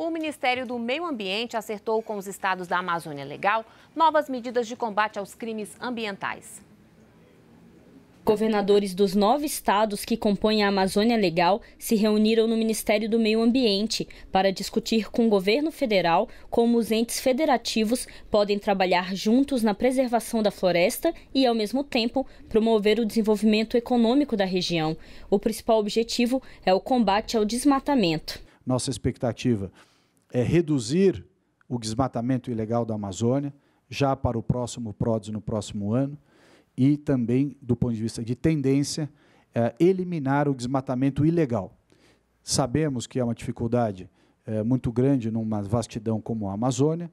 o Ministério do Meio Ambiente acertou com os estados da Amazônia Legal novas medidas de combate aos crimes ambientais. Governadores dos nove estados que compõem a Amazônia Legal se reuniram no Ministério do Meio Ambiente para discutir com o governo federal como os entes federativos podem trabalhar juntos na preservação da floresta e, ao mesmo tempo, promover o desenvolvimento econômico da região. O principal objetivo é o combate ao desmatamento. Nossa expectativa é reduzir o desmatamento ilegal da Amazônia, já para o próximo PRODES no próximo ano, e também, do ponto de vista de tendência, é, eliminar o desmatamento ilegal. Sabemos que é uma dificuldade é, muito grande numa vastidão como a Amazônia,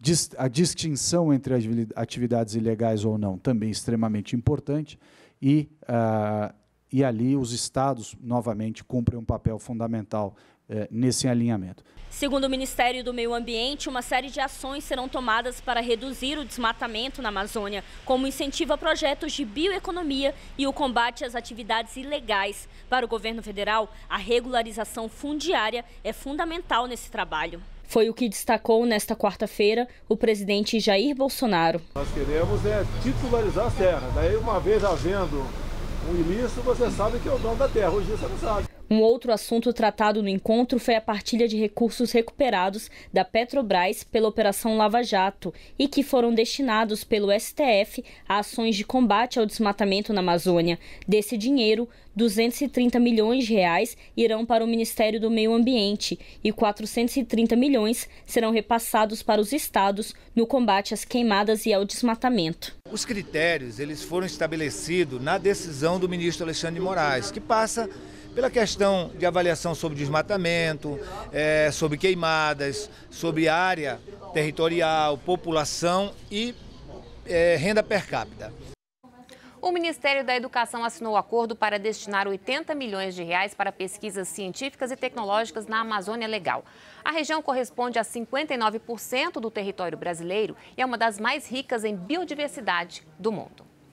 Dis a distinção entre atividades ilegais ou não também extremamente importante, e ah, e ali os estados, novamente, cumprem um papel fundamental eh, nesse alinhamento. Segundo o Ministério do Meio Ambiente, uma série de ações serão tomadas para reduzir o desmatamento na Amazônia, como incentivo a projetos de bioeconomia e o combate às atividades ilegais. Para o governo federal, a regularização fundiária é fundamental nesse trabalho. Foi o que destacou nesta quarta-feira o presidente Jair Bolsonaro. Nós queremos é titularizar a terra. Daí, uma vez havendo o início você sabe que é o dono da terra, hoje você não sabe. Um outro assunto tratado no encontro foi a partilha de recursos recuperados da Petrobras pela Operação Lava Jato e que foram destinados pelo STF a ações de combate ao desmatamento na Amazônia. Desse dinheiro, 230 milhões de reais irão para o Ministério do Meio Ambiente e 430 milhões serão repassados para os estados no combate às queimadas e ao desmatamento. Os critérios eles foram estabelecidos na decisão do ministro Alexandre de Moraes, que passa pela questão de avaliação sobre desmatamento, é, sobre queimadas, sobre área territorial, população e é, renda per capita. O Ministério da Educação assinou acordo para destinar 80 milhões de reais para pesquisas científicas e tecnológicas na Amazônia Legal. A região corresponde a 59% do território brasileiro e é uma das mais ricas em biodiversidade do mundo.